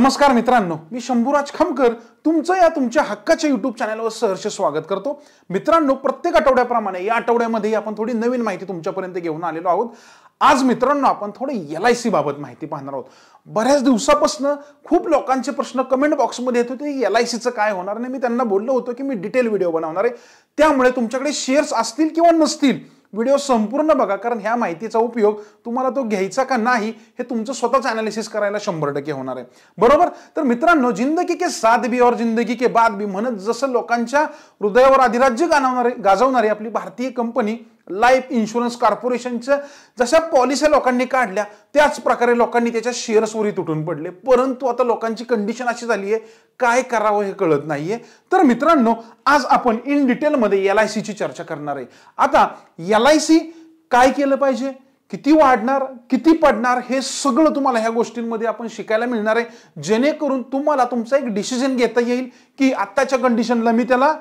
नमस्कार मित्रांनो मी शंभूराज खमकर तुमचं या तुमच्या हक्काच्या युट्यूब चॅनलवर सहर्ष स्वागत करतो मित्रांनो प्रत्येक आठवड्याप्रमाणे या आठवड्यामध्ये आपण थोडी नवीन माहिती तुमच्यापर्यंत घेऊन आलेलो आहोत आज मित्रांनो आपण थोडं एल आय सी बाबत माहिती पाहणार आहोत बऱ्याच दिवसापासून खूप लोकांचे प्रश्न कमेंट बॉक्समध्ये येत होते एल आय सीचं काय होणार नाही मी त्यांना बोललो होतो की मी डिटेल व्हिडिओ बनवणार आहे त्यामुळे तुमच्याकडे शेअर्स असतील किंवा नसतील व्हिडिओ संपूर्ण बघा कारण ह्या माहितीचा उपयोग तुम्हाला तो घ्यायचा का नाही हे तुमचं स्वतःच अनालिसिस करायला शंभर टक्के होणार आहे बरोबर तर मित्रांनो जिंदगी के साथ भी और जिंदगी के बाद भी म्हणत जसं लोकांच्या हृदयावर अधिराज्य गाणवणारे गाजवणारी आपली भारतीय कंपनी लाईफ इन्शुरन्स कॉर्पोरेशनच्या जशा पॉलिसी लोकांनी काढल्या त्याच प्रकारे लोकांनी त्याच्या शेअर्सवरही तुटून पडले परंतु आता लोकांची कंडिशन अशी झाली आहे काय करावं हे कळत नाहीये तर मित्रांनो आज आपण इन डिटेलमध्ये एल आय सीची चर्चा करणार आहे आता एल आय सी काय केलं पाहिजे किती वाढणार किती पडणार हे सगळं तुम्हाला ह्या गोष्टींमध्ये आपण शिकायला मिळणार आहे जेणेकरून तुम्हाला तुमचा एक डिसिजन घेता येईल की आत्ताच्या कंडिशनला मी त्याला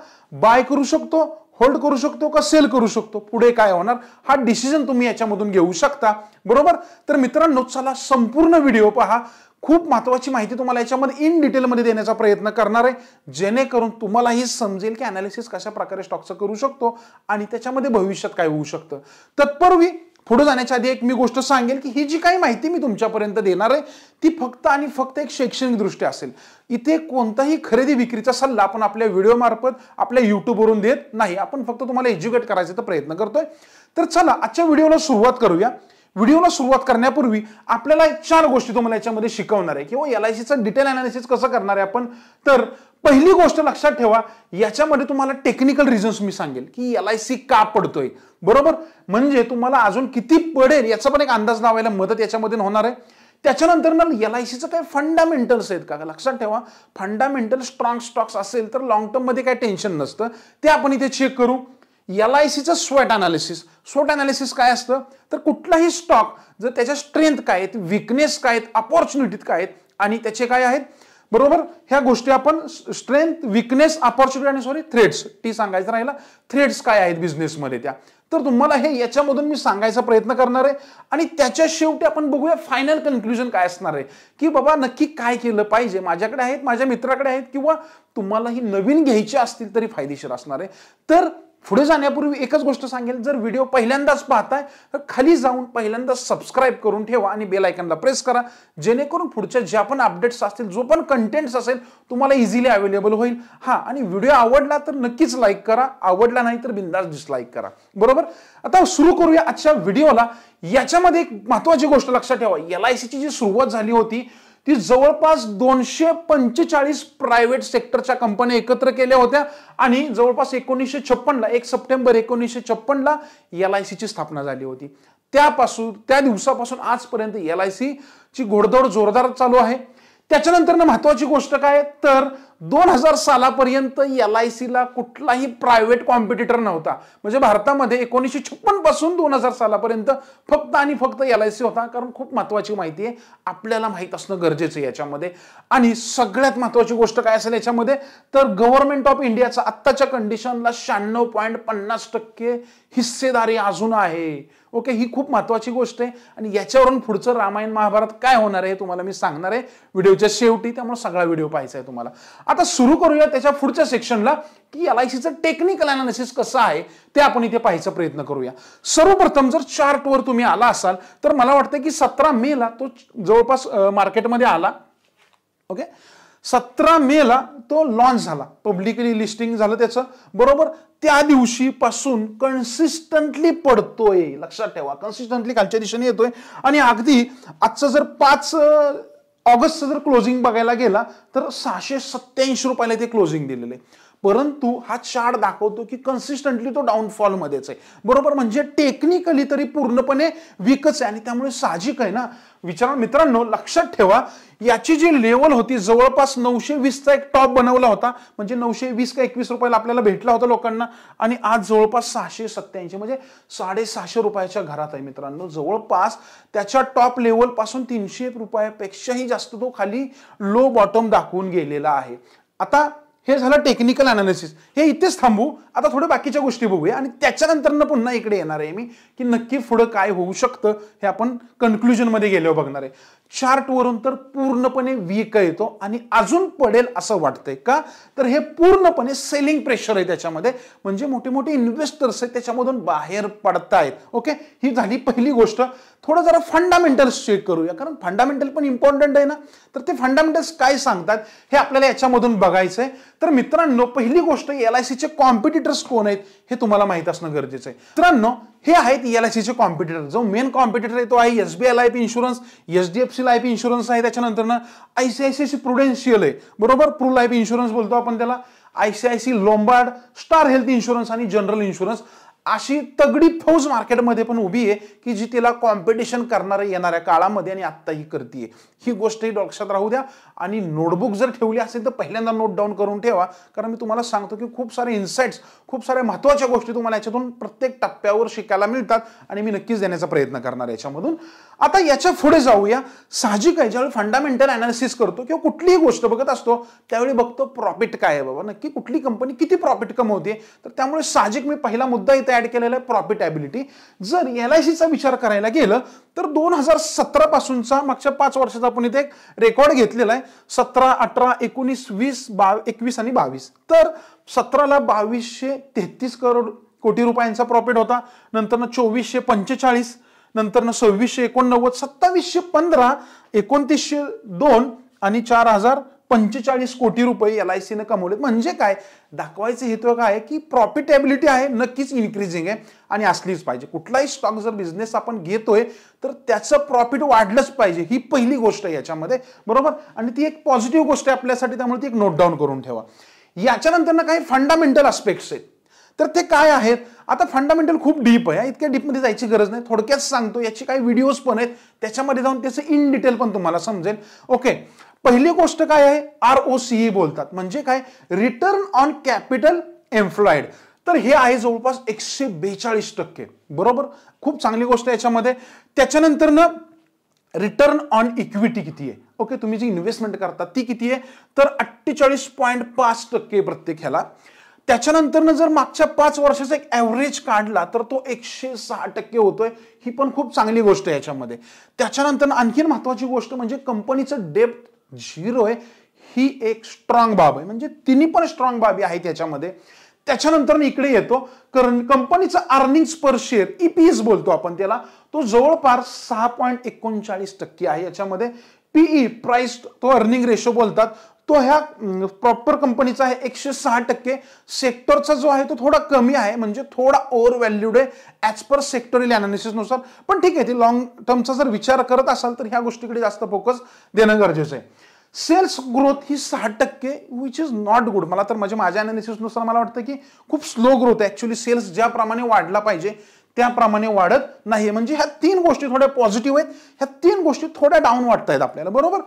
बाय करू शकतो होल्ड करू शकतो का सेल करू शकतो पुढे काय होणार हा डिसिजन तुम्ही याच्यामधून घेऊ शकता बरोबर तर मित्रांनो चला संपूर्ण व्हिडिओ पहा खूप महत्वाची माहिती तुम्हाला याच्यामध्ये इन डिटेलमध्ये देण्याचा प्रयत्न करणार आहे जेणेकरून तुम्हालाही समजेल की अनालिसिस कशा प्रकारे स्टॉकचं करू शकतो आणि त्याच्यामध्ये भविष्यात काय होऊ शकतं तत्पूर्वी पुढे जाण्याच्या आधी एक मी गोष्ट सांगेल की ही जी काही माहिती मी तुमच्यापर्यंत देणार आहे ती फक्त आणि फक्त एक शैक्षणिक दृष्ट्या असेल इथे कोणताही खरेदी विक्रीचा सल्ला आपण आपल्या व्हिडिओमार्फत आपल्या युट्यूबवरून देत नाही आपण फक्त तुम्हाला एज्युकेट करायचा प्रयत्न करतोय तर चला आजच्या व्हिडिओला सुरुवात करूया व्हिडिओला सुरुवात करण्यापूर्वी आपल्याला चार गोष्टी तुम्हाला याच्यामध्ये शिकवणार आहे किंवा एल आय सीचं डिटेल अनालिसिस कसं करणार आहे आपण तर पहिली गोष्ट लक्षात ठेवा याच्यामध्ये तुम्हाला टेक्निकल रिझन्स मी सांगेल की एल आय सी का पडतोय बरोबर म्हणजे तुम्हाला अजून किती पडेल याचा पण एक अंदाज लावायला मदत याच्यामध्ये होणार आहे त्याच्यानंतर ना एल आय सीचं काही फंडामेंटल्स आहेत का लक्षात ठेवा फंडामेंटल स्ट्रॉंग स्टॉक्स असेल तर लॉंग टर्ममध्ये काय टेन्शन नसतं ते आपण इथे चेक करू एल आय सीचं स्वॅट अनालिसिस स्वॅट अनालिसिस काय असतं तर कुठलाही स्टॉक जर त्याच्या स्ट्रेंथ काय आहेत विकनेस काय आहेत अपॉर्च्युनिटीत काय आहेत आणि त्याचे काय आहेत बरोबर ह्या गोष्टी आपण स्ट्रेंथ विकनेस अपॉर्च्युनिटी आणि सॉरी थ्रेड्स टी सांगायचं राहिला थ्रेड्स काय आहेत बिझनेसमध्ये त्या तर तुम्हाला हे याच्यामधून मी सांगायचा प्रयत्न करणार आहे आणि त्याच्या शेवटी आपण बघूया फायनल कन्क्ल्युजन काय असणार आहे की बाबा नक्की काय केलं पाहिजे माझ्याकडे आहेत माझ्या मित्राकडे आहेत किंवा तुम्हाला ही नवीन घ्यायची असतील तरी फायदेशीर असणार आहे तर पुढे जाण्यापूर्वी एकच गोष्ट सांगेल जर व्हिडिओ पहिल्यांदाच पाहताय तर खाली जाऊन पहिल्यांदा सबस्क्राईब करून ठेवा आणि बेल आयकनला प्रेस करा जेणेकरून पुढच्या ज्या पण अपडेट्स असतील जो पण कंटेंट्स असेल तुम्हाला इझिली अवेलेबल होईल हा आणि व्हिडिओ आवडला तर नक्कीच लाईक करा आवडला नाही तर बिंदास डिसलाईक करा बरोबर आता सुरू करूया आजच्या व्हिडिओला याच्यामध्ये एक महत्वाची गोष्ट लक्षात ठेवा एल आय जी सुरुवात झाली होती ती जवळपास दोनशे पंचेचाळीस प्रायव्हेट सेक्टरच्या कंपन्या एकत्र केल्या होत्या आणि जवळपास एकोणीसशे छप्पनला एक सप्टेंबर एकोणीसशे छप्पनला एल आय सीची स्थापना झाली होती त्यापासून त्या दिवसापासून आजपर्यंत एल आय ची घोडदौड जोरदार चालू आहे त्याच्यानंतर महत्वाची गोष्ट काय तर दोन हजार सालापर्यंत एल आय सीला कुठलाही प्रायव्हेट कॉम्पिटिटर नव्हता म्हणजे भारतामध्ये एकोणीसशे छप्पन पासून दोन हजार सालापर्यंत फक्त आणि फक्त एल आय सी होता कारण खूप महत्वाची माहिती आहे आपल्याला माहीत असणं गरजेचं आहे याच्यामध्ये आणि सगळ्यात महत्वाची गोष्ट काय असेल याच्यामध्ये तर गव्हर्नमेंट ऑफ इंडियाचा आत्ताच्या कंडिशनला शहाण्णव पॉईंट पन्नास टक्के हिस्सेदारी अजून आहे ओके ही खूप महत्वाची गोष्ट आहे आणि याच्यावरून पुढचं रामायण महाभारत काय होणार आहे तुम्हाला मी सांगणार आहे व्हिडिओच्या शेवटी त्यामुळे सगळा व्हिडिओ पाहायचा आहे तुम्हाला आता सुरू करूया त्याच्या पुढच्या सेक्शनला की एल आय टेक्निकल अनालिसिस कसं आहे ते आपण इथे पाहायचा प्रयत्न करूया सर्वप्रथम जर चार्टवर तुम्ही आला असाल तर मला वाटतं की सतरा मेला तो जवळपास मार्केटमध्ये आला ओके सतरा मेला तो लॉन्च झाला पब्लिकली लिस्टिंग झालं त्याचं बरोबर त्या दिवशीपासून कन्सिस्टंटली पडतोय लक्षात ठेवा कन्सिस्टंटली कालच्या दिशेने येतोय आणि अगदी आजचं जर पाच ऑगस्टचं जर क्लोजिंग बघायला गेला तर सहाशे सत्याऐंशी रुपयाला ते क्लोजिंग दिलेले आहे परंतु हा चार्ट दाखवतो की कन्सिस्टंटली तो मध्येच आहे बरोबर म्हणजे टेक्निकली तरी पूर्णपणे विकच आहे आणि त्यामुळे साहजिक आहे ना विचार मित्रांनो लक्षात ठेवा याची जी लेवल होती जवळपास नऊशे वीसचा एक टॉप बनवला होता म्हणजे नऊशे वीस का एकवीस रुपयाला आपल्याला भेटला होता लोकांना आणि आज जवळपास सहाशे सत्याऐंशी म्हणजे साडेसहाशे रुपयाच्या घरात आहे मित्रांनो जवळपास त्याच्या टॉप लेवलपासून तीनशे रुपयापेक्षाही जास्त तो खाली लो बॉटम दाखवून गेलेला आहे आता हे झालं टेक्निकल अनालिसिस हे इथेच थांबू आता थोडं बाकीच्या गोष्टी बघूया आणि त्याच्यानंतरनं पुन्हा इकडे येणार आहे मी की नक्की पुढं काय होऊ शकतं हे आपण कन्क्ल्युजनमध्ये गेल्यावर बघणार आहे चार्टवरून तर पूर्णपणे वीक येतो आणि अजून पडेल असं वाटतंय का तर हे पूर्णपणे सेलिंग प्रेशर आहे त्याच्यामध्ये म्हणजे मोठे मोठे इन्व्हेस्टर्स आहेत त्याच्यामधून बाहेर पडतायत ओके ही झाली पहिली गोष्ट थोडं जरा फंडामेंटल्स चेक करूया कारण फंडामेंटल पण इम्पॉर्टंट आहे ना तर ते फंडामेंटल्स काय सांगतात हे आपल्याला याच्यामधून बघायचंय तर मित्रांनो पहिली गोष्ट एल आय सीचे कॉम्पिटिटर्स कोण आहेत हे तुम्हाला माहीत असणं गरजेचं आहे मित्रांनो हे आहेत एल आय सीचे कॉम्पिटिटर जो मेन कॉम्पिटिटर आहे तो आहे S B I life insurance H D F C life insurance आहे त्याच्यानंतर ना सी प्रुडेन्शियल आहे बरोबर प्रू लाईफ इन्शुरन्स बोलतो आपण त्याला I I C C Lombard Star Health insurance आणि जनरल इन्शुरन्स अशी तगडी फौज मार्केटमध्ये पण उभी आहे की जी तिला कॉम्पिटिशन करणार येणाऱ्या काळामध्ये आणि आत्ताही करते ही गोष्टही लक्षात राहू द्या आणि नोटबुक जर ठेवली असेल तर पहिल्यांदा नोट डाऊन करून ठेवा कारण मी तुम्हाला सांगतो की खूप सारे इन्साइट्स खूप साऱ्या महत्त्वाच्या गोष्टी तुम्हाला याच्यातून प्रत्येक टप्प्यावर शिकायला मिळतात आणि मी नक्कीच देण्याचा प्रयत्न करणार याच्यामधून आता याच्या पुढे जाऊया साहजिक आहे ज्यावेळी फंडामेंटल अनालिसिस करतो किंवा कुठलीही गोष्ट बघत असतो त्यावेळी बघतो प्रॉफिट काय आहे बाबा नक्की कुठली कंपनी किती प्रॉफिट कमवते तर त्यामुळे साहजिक मी पहिला मुद्दा इथे ऍड केलेलं आहे प्रॉफिटॅबिलिटी जर एल आय सीचा विचार करायला गेलं तर दोन हजार सतरा पासूनचा मागच्या पाच वर्षाचा आपण इथे एक रेकॉर्ड घेतलेला आहे सतरा अठरा एकोणीस वीस बा एकवीस आणि बावीस तर सतराला बावीसशे तेहतीस करोड कोटी रुपयांचा प्रॉफिट होता नंतर चोवीसशे पंचेचाळीस नंतरनं सव्वीसशे एकोणनव्वद सत्तावीसशे पंधरा एकोणतीसशे दोन आणि चार हजार पंचेचाळीस कोटी रुपये एल आय सीनं कमवले म्हणजे काय दाखवायचं हेतू काय आहे की प्रॉफिटेबिलिटी आहे नक्कीच इन्क्रीजिंग आहे आणि असलीच पाहिजे कुठलाही स्टॉक जर बिझनेस आपण घेतोय तर त्याचं प्रॉफिट वाढलंच पाहिजे ही पहिली गोष्ट आहे याच्यामध्ये बरोबर आणि ती एक पॉझिटिव्ह गोष्ट आहे आपल्यासाठी त्यामुळे ती एक नोट डाऊन करून ठेवा याच्यानंतर ना काही फंडामेंटल आस्पेक्ट्स आहेत तर ते काय आहेत आता फंडामेंटल खूप डीप आहे इतक्या डीपमध्ये जायची गरज नाही थोडक्यात सांगतो याची काही व्हिडिओज पण आहेत त्याच्यामध्ये जाऊन त्याचं इन डिटेल पण तुम्हाला समजेल ओके पहिली गोष्ट काय आहे आर ओ सी ई बोलतात म्हणजे काय रिटर्न ऑन कॅपिटल एम्प्लॉइड तर हे आहे जवळपास एकशे बेचाळीस टक्के बरोबर खूप चांगली गोष्ट याच्यामध्ये त्याच्यानंतरनं रिटर्न ऑन इक्विटी किती आहे ओके तुम्ही जी इन्व्हेस्टमेंट करता ती किती आहे तर अठ्ठेचाळीस पॉईंट पाच टक्के प्रत्येक ह्याला त्याच्यानंतरनं जर मागच्या पाच वर्षाचा एक ॲव्हरेज काढला तर तो एकशे सहा टक्के होतोय ही पण खूप चांगली गोष्ट आहे याच्यामध्ये त्याच्यानंतर आणखीन महत्वाची गोष्ट म्हणजे कंपनीचं डेप्ट झिरो आहे ही एक स्ट्रॉंग बाब आहे म्हणजे तिन्ही पण स्ट्रॉंग बाबी आहेत त्याच्यामध्ये त्याच्यानंतर इकडे येतो कारण कंपनीचा अर्निंग पर शेअर ईपीएस बोलतो आपण त्याला तो जवळपास सहा पॉईंट एकोणचाळीस टक्के आहे याच्यामध्ये पीई प्राइस e, तो अर्निंग रेशो बोलतात तो ह्या प्रॉपर कंपनीचा आहे एकशे सहा टक्के सेक्टरचा जो आहे तो थोडा कमी आहे म्हणजे थोडा ओव्हर व्हॅल्यूड आहे ॲज पर सेक्टोरियल अनालिसिसनुसार पण ठीक आहे ते लॉंग टर्मचा जर विचार करत असाल तर ह्या गोष्टीकडे जास्त फोकस देणं गरजेचं आहे सेल्स ग्रोथ ही सहा टक्के विच इज नॉट गुड मला तर माझ्या माझ्या अनालिसिसनुसार मला वाटतं की खूप स्लो ग्रोथ आहे ॲक्च्युली सेल्स ज्याप्रमाणे वाढला पाहिजे त्याप्रमाणे वाढत नाही म्हणजे ह्या तीन गोष्टी थोड्या पॉझिटिव्ह आहेत ह्या तीन गोष्टी थोड्या डाऊन वाटत आहेत आपल्याला बरोबर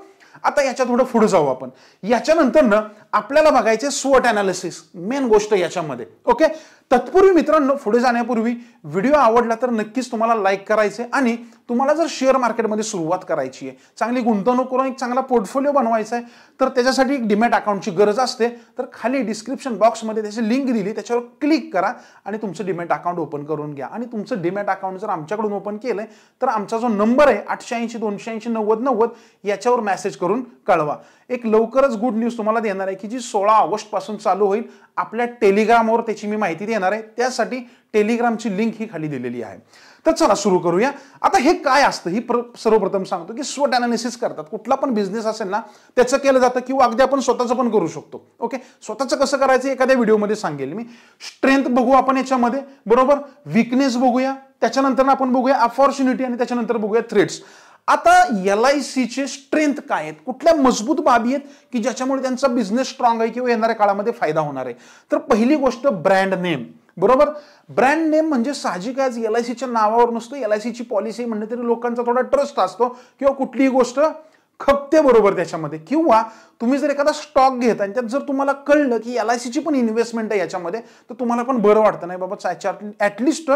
आता याच्या थोडं पुढे जाऊ आपण याच्यानंतर ना आपल्याला बघायचे स्वट अनालिसिस मेन गोष्ट याच्यामध्ये ओके तत्पूर्वी मित्रांनो पुढे जाण्यापूर्वी व्हिडिओ आवडला तर नक्कीच तुम्हाला लाईक करायचे आणि तुम्हाला जर शेअर मार्केटमध्ये सुरुवात करायची आहे चांगली गुंतवणूक करून एक चांगला पोर्टफोलिओ बनवायचा आहे तर त्याच्यासाठी एक डिमॅट अकाउंटची गरज असते तर खाली डिस्क्रिप्शन बॉक्समध्ये त्याची लिंक दिली त्याच्यावर क्लिक करा आणि तुमचं डिमॅट अकाउंट ओपन करून घ्या आणि तुमचं डिमॅट अकाउंट जर आमच्याकडून ओपन केलं तर आमचा जो नंबर आहे आठशे ऐंशी दोनशे ऐंशी नव्वद नव्वद याच्यावर मॅसेज करून कळवा एक लवकरच गुड न्यूज तुम्हाला देणार आहे की जी सोळा पासून चालू होईल आपल्या टेलिग्रामवर त्याची मी माहिती देणार आहे त्यासाठी टेलिग्रामची लिंक ही खाली दिलेली आहे तर चला सुरू करूया आता हे काय असतं ही सर्वप्रथम सांगतो की स्वट अनालिसिस करतात कुठला पण बिझनेस असेल ना त्याचं केलं जातं किंवा अगदी आपण स्वतःचं पण करू शकतो ओके स्वतःचं कसं करायचं एखाद्या व्हिडिओमध्ये सांगेल मी स्ट्रेंथ बघू आपण याच्यामध्ये बरोबर विकनेस बघूया त्याच्यानंतर आपण बघूया अपॉर्च्युनिटी आणि त्याच्यानंतर बघूया थ्रेट्स आता एल आय सीचे स्ट्रेंथ काय आहेत कुठल्या मजबूत बाबी आहेत की ज्याच्यामुळे त्यांचा बिझनेस स्ट्रॉंग आहे किंवा येणाऱ्या काळामध्ये फायदा होणार आहे तर पहिली गोष्ट ब्रँड नेम बरोबर ब्रँड नेम म्हणजे साहजिक आज एल आय सीच्या नावावर नसतो एल आय सीची पॉलिसी म्हणजे तरी लोकांचा थोडा ट्रस्ट असतो किंवा कुठलीही गोष्ट खपते बरोबर त्याच्यामध्ये किंवा तुम्ही जर एखादा स्टॉक घेत आणि त्यात जर तुम्हाला कळलं की एल आय सीची पण इन्व्हेस्टमेंट आहे याच्यामध्ये तर तुम्हाला पण बरं वाटतं नाही बाबा ॲटलिस्ट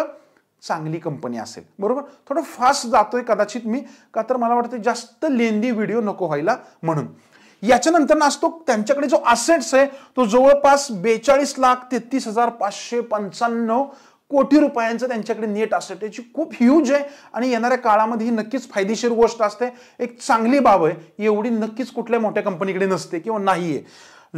चांगली कंपनी असेल बरोबर थोडं फास्ट जातोय कदाचित मी का तर मला वाटतं जास्त लेंदी व्हिडिओ नको व्हायला म्हणून याच्यानंतर असतो त्यांच्याकडे जो असेट्स आहे तो जवळपास बेचाळीस लाख तेहतीस हजार पाचशे पंच्याण्णव कोटी रुपयांचं त्यांच्याकडे नेट असेट याची खूप ह्यूज आहे आणि येणाऱ्या काळामध्ये ही नक्कीच फायदेशीर गोष्ट असते एक चांगली बाब आहे एवढी नक्कीच कुठल्या मोठ्या कंपनीकडे नसते किंवा नाहीये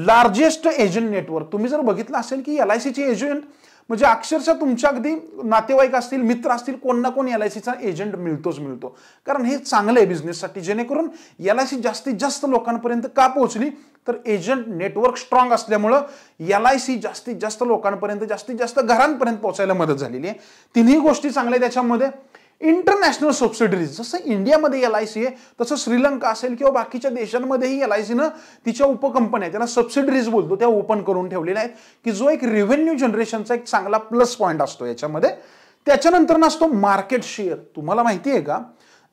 लार्जेस्ट एजंट नेटवर्क तुम्ही जर बघितलं असेल की एल आय एजंट म्हणजे अक्षरशः तुमच्या अगदी नातेवाईक असतील मित्र असतील कोण ना कोण एल आय सीचा एजंट मिळतोच मिळतो कारण हे चांगलं आहे बिझनेससाठी जेणेकरून एल आय सी जास्तीत जास्त लोकांपर्यंत का पोहोचली तर एजंट नेटवर्क स्ट्रॉंग असल्यामुळं एल आय सी जास्तीत जास्त लोकांपर्यंत जास्तीत जास्त घरांपर्यंत पोहोचायला मदत झालेली आहे तिन्ही गोष्टी चांगल्या त्याच्यामध्ये इंटरनॅशनल सबसिडरीज जसं इंडियामध्ये एल आय सी आहे तसं श्रीलंका असेल किंवा बाकीच्या देशांमध्येही एल आय सीनं तिच्या उपकंपन्या त्यांना सबसिडरीज बोलतो त्या ओपन करून ठेवलेल्या आहेत की जो एक रेव्हेन्यू जनरेशनचा एक चांगला प्लस पॉईंट असतो याच्यामध्ये त्याच्यानंतर ना असतो मार्केट शेअर तुम्हाला माहिती आहे का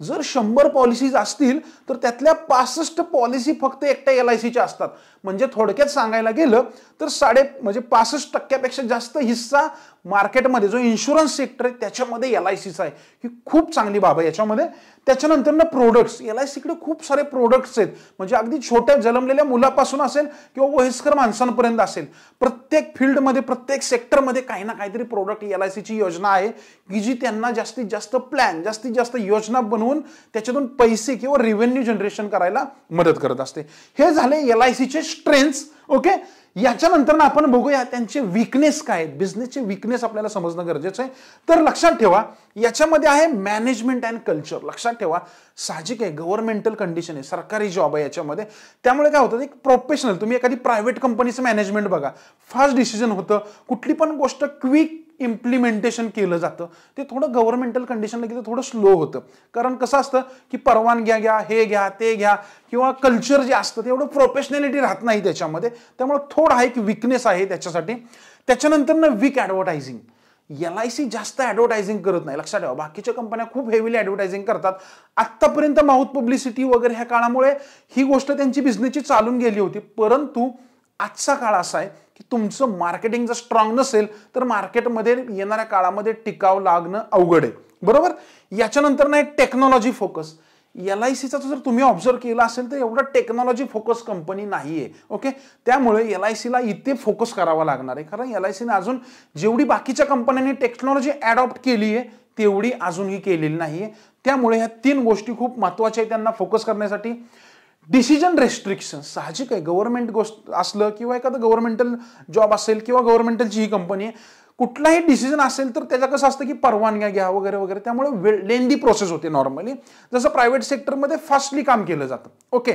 जर शंभर पॉलिसीज असतील तर त्यातल्या पासष्ट पॉलिसी फक्त एकट्या एल आय सीच्या असतात म्हणजे थोडक्यात सांगायला गेलं तर साडे म्हणजे पासष्ट टक्क्यापेक्षा जास्त हिस्सा मार्केटमध्ये जो इन्शुरन्स सेक्टर आहे त्याच्यामध्ये एल आय सीचा आहे ही खूप चांगली बाब आहे याच्यामध्ये त्याच्यानंतर ना प्रोडक्ट्स एल आय सीकडे खूप सारे प्रोडक्ट्स आहेत म्हणजे अगदी छोट्या जन्मलेल्या मुलापासून असेल किंवा वयस्कर माणसांपर्यंत असेल प्रत्येक फील्डमध्ये प्रत्येक सेक्टरमध्ये काही ना काहीतरी प्रोडक्ट एल आय सीची योजना आहे की जी त्यांना जास्तीत जास्त प्लॅन जास्तीत जास्त योजना बनवून त्याच्यातून पैसे किंवा रेव्हेन्यू जनरेशन करायला मदत करत असते हे झाले एल आय सीचे स्ट्रेंथ्स ओके याच्यानंतर आपण बघूया त्यांचे विकनेस काय आहेत बिझनेसचे विकनेस आपल्याला समजणं गरजेचं आहे तर लक्षात ठेवा याच्यामध्ये आहे मॅनेजमेंट अँड कल्चर लक्षात ठेवा साहजिक आहे गव्हर्नमेंटल कंडिशन आहे सरकारी जॉब आहे याच्यामध्ये त्यामुळे काय होतं एक प्रोफेशनल तुम्ही एखादी प्रायव्हेट कंपनीचं मॅनेजमेंट बघा फास्ट डिसिजन होतं कुठली पण गोष्ट क्विक इम्प्लिमेंटेशन केलं जातं ते थोडं गव्हर्मेंटल कंडिशनला की थोडं स्लो होतं कारण कसं असतं की परवानग्या घ्या हे घ्या ते घ्या किंवा कल्चर जे असतं ते एवढं प्रोफेशनॅलिटी राहत नाही त्याच्यामध्ये त्यामुळे थोडा हा एक विकनेस आहे त्याच्यासाठी त्याच्यानंतर ना weak advertising L I C जास्त ॲडव्हर्टायझिंग करत नाही लक्षात ठेवा बाकीच्या कंपन्या खूप हेवीली ॲडव्हर्टायझिंग करतात आत्तापर्यंत माऊथ पब्लिसिटी वगैरे ह्या काळामुळे ही गोष्ट त्यांची बिझनेसची चालून गेली होती परंतु आजचा काळ असा आहे की तुमचं मार्केटिंग जर स्ट्रॉंग नसेल तर मार्केटमध्ये येणाऱ्या काळामध्ये टिकाव लागणं अवघड आहे बरोबर याच्यानंतर नाही टेक्नॉलॉजी फोकस एल आय सीचा जर तुम्ही ऑब्झर्व केला असेल तर एवढा टेक्नॉलॉजी फोकस कंपनी नाही आहे ओके त्यामुळे एल आय सीला इथे फोकस करावा लागणार आहे कारण एल आय सीने अजून जेवढी बाकीच्या कंपन्यांनी टेक्नॉलॉजी ॲडॉप्ट केली आहे तेवढी अजूनही केलेली नाही आहे त्यामुळे ह्या तीन गोष्टी खूप महत्त्वाच्या आहेत त्यांना फोकस करण्यासाठी डिसिजन रेस्ट्रिक्शन साहजिक आहे गव्हर्नमेंट गोष्ट असलं किंवा एखादं गव्हर्नमेंटल जॉब असेल किंवा गव्हर्नमेंटलची ही कंपनी आहे कुठलाही डिसिजन असेल तर त्याच्या कसं असतं की परवानग्या घ्या वगैरे वगैरे त्यामुळे वेळ लेंदी प्रोसेस होते नॉर्मली जसं प्रायव्हेट सेक्टरमध्ये फास्टली काम केलं जातं ओके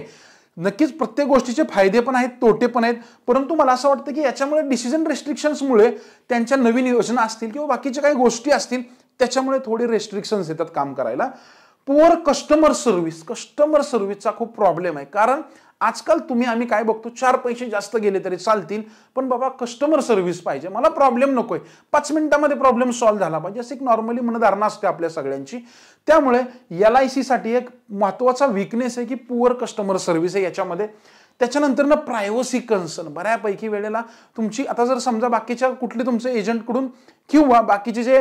नक्कीच प्रत्येक गोष्टीचे फायदे पण आहेत तोटे पण आहेत परंतु मला असं वाटतं की याच्यामुळे डिसिजन रेस्ट्रिक्शन्समुळे त्यांच्या नवीन योजना असतील किंवा बाकीच्या काही गोष्टी असतील त्याच्यामुळे थोडी रेस्ट्रिक्शन्स येतात काम करायला पुअर कस्टमर सर्व्हिस कस्टमर सर्व्हिसचा खूप प्रॉब्लेम आहे कारण आजकाल तुम्ही आम्ही काय बघतो चार पैसे जास्त गेले तरी चालतील पण बाबा कस्टमर सर्व्हिस पाहिजे मला प्रॉब्लेम नको आहे पाच मिनिटामध्ये प्रॉब्लेम सॉल्व्ह झाला पाहिजे असं एक नॉर्मली मनधारणा असते आपल्या सगळ्यांची त्यामुळे एल आय सीसाठी एक महत्त्वाचा विकनेस आहे की पुअर कस्टमर सर्व्हिस आहे याच्यामध्ये त्याच्यानंतर ना प्रायव्हसी कन्सर्न बऱ्यापैकी वेळेला तुमची आता जर समजा बाकीच्या कुठले तुमचे एजंटकडून किंवा बाकीचे जे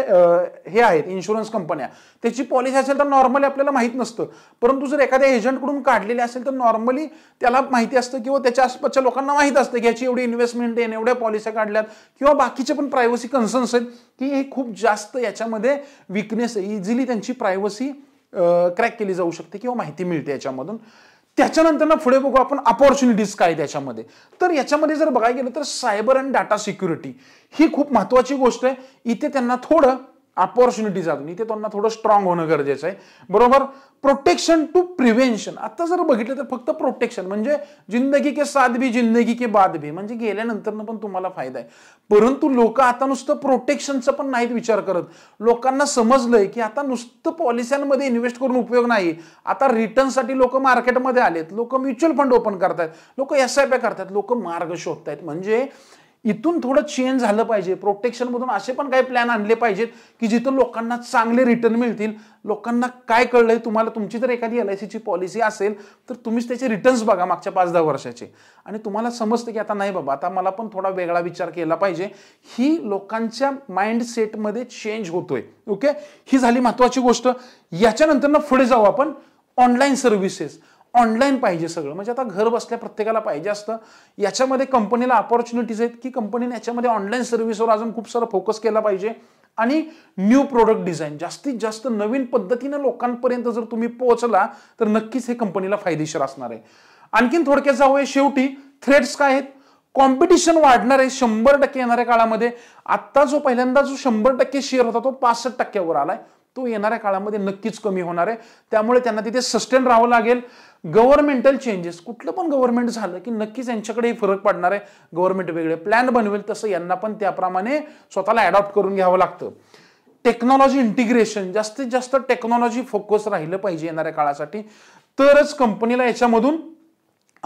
हे आहेत इन्शुरन्स कंपन्या त्याची पॉलिसी असेल तर नॉर्मली आपल्याला माहीत नसतं परंतु जर एखाद्या एजंटकडून काढलेली असेल तर नॉर्मली त्याला माहिती असतं किंवा त्याच्या आसपासच्या लोकांना माहीत असतं की याची एवढी इन्व्हेस्टमेंट आहे एवढ्या पॉलिसी काढल्यात किंवा बाकीचे पण प्रायव्हसी कन्सर्न्स आहेत की हे खूप जास्त याच्यामध्ये विकनेस आहे इझिली त्यांची प्रायव्हसी क्रॅक केली जाऊ शकते किंवा माहिती मिळते याच्यामधून त्याच्यानंतर ना पुढे बघू आपण अपॉर्च्युनिटीज काय त्याच्यामध्ये तर याच्यामध्ये जर बघायला गेलं तर सायबर अँड डाटा सिक्युरिटी ही खूप महत्वाची गोष्ट आहे इथे त्यांना थोडं अपॉर्च्युनिटीज अजून इथे त्यांना थोडं स्ट्रॉंग होणं गरजेचं आहे बरोबर प्रोटेक्शन टू प्रिव्हेन्शन आता जर बघितलं तर फक्त प्रोटेक्शन म्हणजे जिंदगी के साथ भी जिंदगी के बाद भी म्हणजे गेल्यानंतर पण तुम्हाला फायदा आहे परंतु लोक आता नुसतं प्रोटेक्शनचं पण नाहीत विचार करत लोकांना समजलंय की आता नुसतं पॉलिसीमध्ये इन्व्हेस्ट करून उपयोग नाही आता रिटर्नसाठी लोक मार्केटमध्ये आलेत लोक म्युच्युअल फंड ओपन करतायत लोक एस आय करतात लोक मार्ग शोधतायत म्हणजे इथून थोडं चेंज झालं पाहिजे प्रोटेक्शनमधून असे पण काही प्लॅन आणले पाहिजेत की जिथं लोकांना चांगले रिटर्न मिळतील लोकांना काय कळलंय तुम्हाला तुमची जर एखादी एल आय सीची पॉलिसी असेल तर तुम्हीच त्याचे रिटर्न्स बघा मागच्या पाच दहा वर्षाचे आणि तुम्हाला समजतं की आता नाही बाबा आता मला पण थोडा वेगळा विचार केला पाहिजे ही लोकांच्या माइंडसेटमध्ये चेंज होतोय ओके ही झाली महत्वाची गोष्ट याच्यानंतर ना पुढे जाऊ आपण ऑनलाईन सर्व्हिसेस ऑनलाईन पाहिजे सगळं म्हणजे आता घर बसल्या प्रत्येकाला पाहिजे असतं याच्यामध्ये कंपनीला अपॉर्च्युनिटीज आहेत की कंपनीने याच्यामध्ये ऑनलाईन सर्व्हिसवर अजून खूप सारा फोकस केला पाहिजे आणि न्यू प्रोडक्ट डिझाईन जास्तीत जास्त नवीन पद्धतीनं लोकांपर्यंत जर तुम्ही पोहोचला तर नक्कीच हे कंपनीला फायदेशीर असणार आहे आणखीन थोडक्यात जाऊ आहे शेवटी थ्रेड्स काय आहेत कॉम्पिटिशन वाढणार आहे शंभर टक्के येणाऱ्या काळामध्ये आत्ता जो पहिल्यांदा जो शंभर टक्के शेअर होता तो पासष्ट टक्क्यावर आलाय तो येणाऱ्या काळामध्ये नक्कीच कमी होणार आहे त्यामुळे त्यांना तिथे सस्टेन राहावं लागेल गव्हर्नमेंटल चेंजेस कुठलं पण गव्हर्नमेंट झालं की नक्कीच यांच्याकडे फरक पडणार आहे गव्हर्नमेंट वेगळे प्लॅन बनवेल तसं यांना पण त्याप्रमाणे स्वतःला अडॉप्ट करून घ्यावं लागतं टेक्नॉलॉजी इंटिग्रेशन जास्तीत जास्त टेक्नॉलॉजी फोकस राहिलं पाहिजे येणाऱ्या काळासाठी तरच कंपनीला याच्यामधून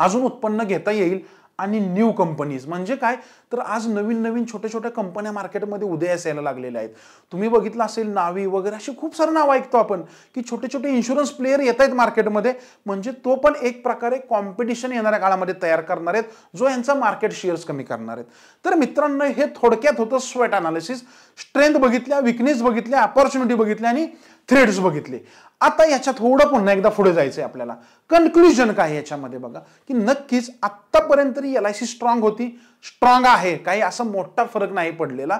अजून उत्पन्न घेता येईल आणि न्यू कंपनीज म्हणजे काय तर आज नवीन नवीन छोट्या छोट्या कंपन्या मार्केटमध्ये उदयास यायला लागलेल्या आहेत तुम्ही बघितलं असेल नावी वगैरे अशी खूप सारे नावं ऐकतो आपण की छोटे छोटे इन्शुरन्स प्लेयर येत आहेत मार्केटमध्ये म्हणजे तो पण एक प्रकारे कॉम्पिटिशन येणाऱ्या काळामध्ये तयार करणार आहेत जो यांचा मार्केट शेअर्स कमी करणार आहेत तर मित्रांनो हे थोडक्यात होतं स्वेट अनालिसिस स्ट्रेंथ बघितल्या विकनेस बघितल्या अपॉर्च्युनिटी बघितल्या आणि थ्रेड्स बघितले आता याच्यात थोडं पुन्हा एकदा पुढे जायचंय आपल्याला कन्क्ल्युजन काय याच्यामध्ये बघा की नक्कीच आत्तापर्यंत तरी एल आय सी स्ट्रॉंग होती स्ट्रॉंग आहे काही असा मोठा फरक नाही पडलेला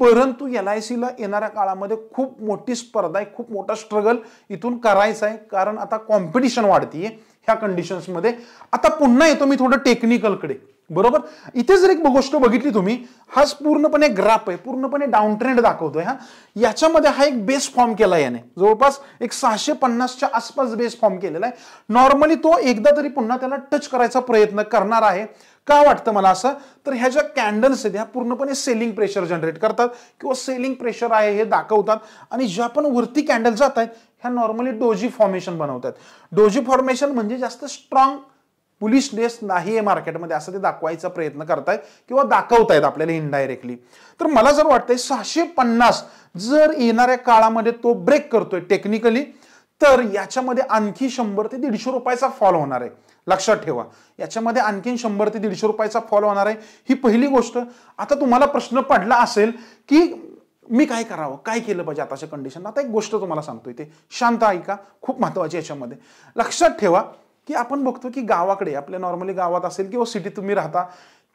परंतु एल आय सीला येणाऱ्या काळामध्ये खूप मोठी स्पर्धा आहे खूप मोठा स्ट्रगल इथून करायचा आहे कारण आता कॉम्पिटिशन वाढतीये ह्या कंडिशन्समध्ये आता पुन्हा येतो मी थोडं टेक्निकलकडे बरोबर इथे जर एक गोष्ट बघितली तुम्ही हाच पूर्णपणे ग्राफ आहे पूर्णपणे डाऊन ट्रेंड दाखवतोय हा याच्यामध्ये हा एक बेस फॉर्म केला याने जवळपास एक सहाशे पन्नासच्या आसपास बेस फॉर्म केलेला आहे नॉर्मली तो एकदा तरी पुन्हा त्याला टच करायचा प्रयत्न करणार आहे का वाटतं मला असं तर ह्या ज्या कॅन्डल्स आहेत ह्या पूर्णपणे सेलिंग प्रेशर जनरेट करतात किंवा सेलिंग प्रेशर आहे हे दाखवतात आणि ज्या पण वरती कॅन्डल जात आहेत ह्या नॉर्मली डोजी फॉर्मेशन बनवतात डोजी फॉर्मेशन म्हणजे जास्त स्ट्रॉंग पुलिशनेस नाही आहे मार्केटमध्ये असं ते दाखवायचा प्रयत्न करतायत किंवा दाखवतायत आपल्याला इनडायरेक्टली तर मला जर वाटतंय सहाशे पन्नास जर येणाऱ्या काळामध्ये तो ब्रेक करतोय टेक्निकली तर याच्यामध्ये आणखी शंभर ते दीडशे रुपयाचा फॉल होणार आहे लक्षात ठेवा याच्यामध्ये आणखीन शंभर ते दीडशे रुपयाचा फॉल होणार आहे ही पहिली गोष्ट आता तुम्हाला प्रश्न पडला असेल की मी काय करावं काय केलं पाहिजे आताच्या कंडिशन आता एक गोष्ट तुम्हाला सांगतो इथे शांत ऐका खूप महत्वाची याच्यामध्ये लक्षात ठेवा की आपण बघतो की गावाकडे आपल्या नॉर्मली गावात असेल किंवा सिटीत तुम्ही राहता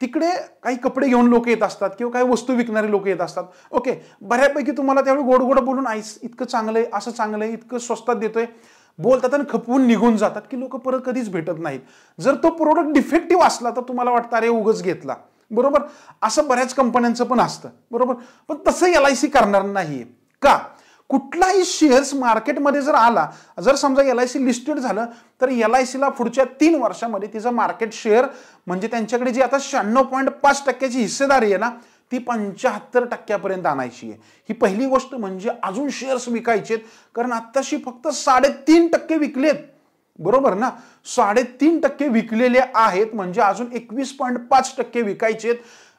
तिकडे काही कपडे घेऊन लोक येत असतात किंवा काही वस्तू विकणारे लोक येत असतात ओके बऱ्यापैकी तुम्हाला त्यावेळी गोड गोड बोलून आईस इतकं चांगलं आहे असं चांगलं आहे इतकं स्वस्तात देतोय बोलतात आणि खपवून निघून जातात की लोक परत कधीच भेटत नाहीत जर तो प्रोडक्ट डिफेक्टिव्ह असला तर तुम्हाला वाटतं अरे उगच घेतला बरोबर असं बऱ्याच कंपन्यांचं पण असतं बरोबर पण तसं एल आय सी करणार नाही का कुठलाही शेअर्स मार्केटमध्ये जर आला जर समजा एल आय सी लिस्टेड झालं तर एल आय सीला पुढच्या तीन वर्षामध्ये तिचं मार्केट शेअर म्हणजे त्यांच्याकडे जी आता शहाण्णव पॉईंट पाच टक्क्याची हिस्सेदारी आहे ना ती पंच्याहत्तर टक्क्यापर्यंत आणायची आहे ही पहिली गोष्ट म्हणजे अजून शेअर्स विकायचे कारण आत्ताशी फक्त साडेतीन टक्के विकलेत बरोबर ना साडेतीन टक्के विकलेले आहेत म्हणजे अजून एकवीस पॉईंट पाच टक्के विकायचे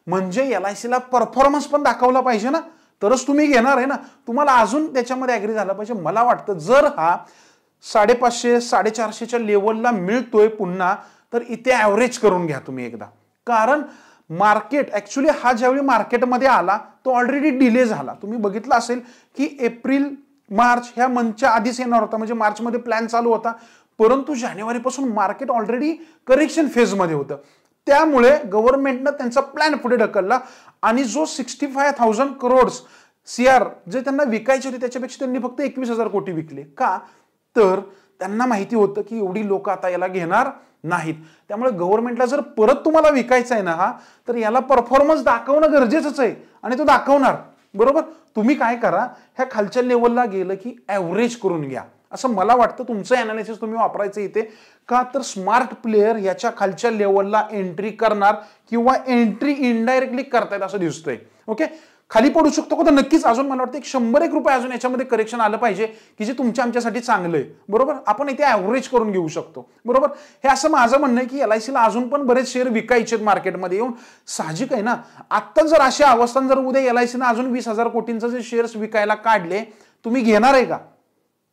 म्हणजे एल आय सीला परफॉर्मन्स पण दाखवला पाहिजे ना तरच तुम्ही घेणार आहे ना तुम्हाला अजून त्याच्यामध्ये ॲग्री झाला पाहिजे मला वाटतं जर हा साडेपाचशे साडेचारशेच्या लेवलला मिळतोय पुन्हा तर इथे ॲव्हरेज करून घ्या तुम्ही एकदा कारण मार्केट ॲक्च्युली हा ज्यावेळी मार्केटमध्ये आला तो ऑलरेडी डिले झाला तुम्ही बघितलं असेल की एप्रिल मार्च ह्या मंथच्या आधीच येणार होता म्हणजे मार्चमध्ये प्लॅन चालू होता परंतु जानेवारीपासून मार्केट ऑलरेडी करेक्शन फेजमध्ये होतं त्यामुळे गव्हर्नमेंटनं त्यांचा प्लॅन पुढे ढकलला आणि जो sixty five thousand crores C R त्यांना विकायचे होते त्याच्यापेक्षा त्यांनी फक्त एकवीस हजार कोटी विकले का तर त्यांना माहिती होतं की एवढी लोक आता याला घेणार नाहीत त्यामुळे गव्हर्नमेंटला जर परत तुम्हाला विकायचा आहे ना हा तर याला परफॉर्मन्स दाखवणं गरजेचंच आहे आणि तो दाखवणार बरोबर तुम्ही काय करा ह्या खालच्या लेवलला गेलं की ॲव्हरेज करून घ्या असं मला वाटतं तुमचं अनालिसिस तुम्ही वापरायचं इथे का तर स्मार्ट प्लेअर याच्या खालच्या लेवलला एंट्री करणार किंवा एंट्री इनडायरेक्टली करतायत असं दिसतंय ओके खाली पडू शकतो का तर नक्कीच अजून मला वाटतं एक शंभर एक रुपये अजून याच्यामध्ये करेक्शन आलं पाहिजे की जे तुमच्या आमच्यासाठी चांगलं आहे बरोबर आपण इथे ॲव्हरेज करून घेऊ शकतो बरोबर हे असं माझं म्हणणं आहे की एल आय सीला अजून पण बरेच शेअर विकायचे आहेत मार्केटमध्ये येऊन साहजिक आहे ना आत्ता जर अशा अवस्था जर उद्या एल आय सीनं अजून वीस हजार कोटींचं जे शेअर्स विकायला काढले तुम्ही घेणार आहे का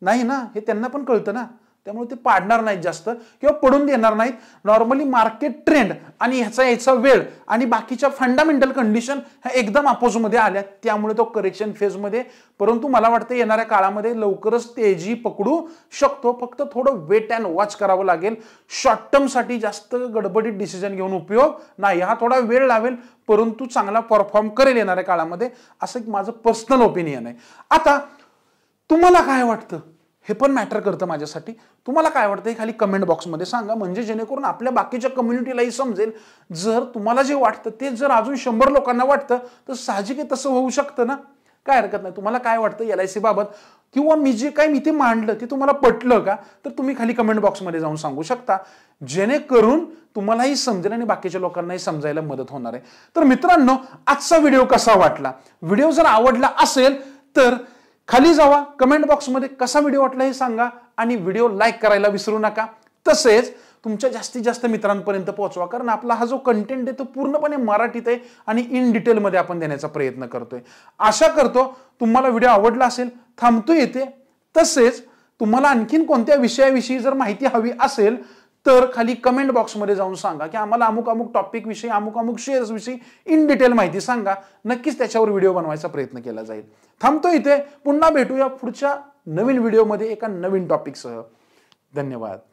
नाही ना हे त्यांना पण कळतं ना त्यामुळे ते पाडणार नाहीत जास्त किंवा पडून देणार नाहीत नॉर्मली मार्केट ट्रेंड आणि ह्याचा याचा वेळ आणि बाकीच्या फंडामेंटल कंडिशन ह्या एकदम अपोजमध्ये आल्या त्यामुळे तो करेक्शन फेजमध्ये परंतु मला वाटतं येणाऱ्या काळामध्ये लवकरच तेजी पकडू शकतो फक्त थोडं वेट अँड वॉच करावं लागेल शॉर्ट टर्मसाठी जास्त गडबडीत डिसिजन घेऊन उपयोग नाही हा थोडा वेळ लावेल परंतु चांगला परफॉर्म करेल येणाऱ्या काळामध्ये असं एक माझं पर्सनल ओपिनियन आहे आता तुम्हाला काय वाटतं हे पण मॅटर करतं माझ्यासाठी तुम्हाला काय वाटतं हे खाली कमेंट बॉक्समध्ये सांगा म्हणजे जेणेकरून आपल्या बाकीच्या कम्युनिटीलाही समजेल जर तुम्हाला जे वाटतं ते जर अजून शंभर लोकांना वाटतं तर साहजिक तसं होऊ शकतं ना काय हरकत नाही तुम्हाला काय वाटतं एल आय बाबत किंवा मी जे काही मी ते मांडलं ते तुम्हाला पटलं का तर तुम्ही खाली कमेंट बॉक्समध्ये जाऊन सांगू शकता जेणेकरून तुम्हालाही समजेल आणि बाकीच्या लोकांनाही समजायला मदत होणार आहे तर मित्रांनो आजचा व्हिडिओ कसा वाटला व्हिडिओ जर आवडला असेल तर खाली जावा कमेंट बॉक्समध्ये कसा व्हिडिओ वाटला हे सांगा आणि व्हिडिओ लाईक करायला विसरू नका तसेच तुमच्या जास्तीत जास्त मित्रांपर्यंत पोहोचवा कारण आपला हा जो कंटेंट आहे तो पूर्णपणे मराठीत आहे आणि इन डिटेलमध्ये आपण देण्याचा प्रयत्न करतोय आशा करतो तुम्हाला व्हिडिओ आवडला असेल थांबतो येते तसेच तुम्हाला आणखीन कोणत्या विषयाविषयी जर माहिती हवी असेल तर खाली कमेंट बॉक्समध्ये जाऊन सांगा की आम्हाला अमुक अमुक टॉपिक विषयी अमुक अमुक शेअर्स विषयी इन डिटेल माहिती सांगा नक्कीच त्याच्यावर व्हिडिओ बनवायचा प्रयत्न केला जाईल थांबतो इथे पुन्हा भेटूया पुढच्या नवीन व्हिडिओमध्ये एका नवीन टॉपिकसह धन्यवाद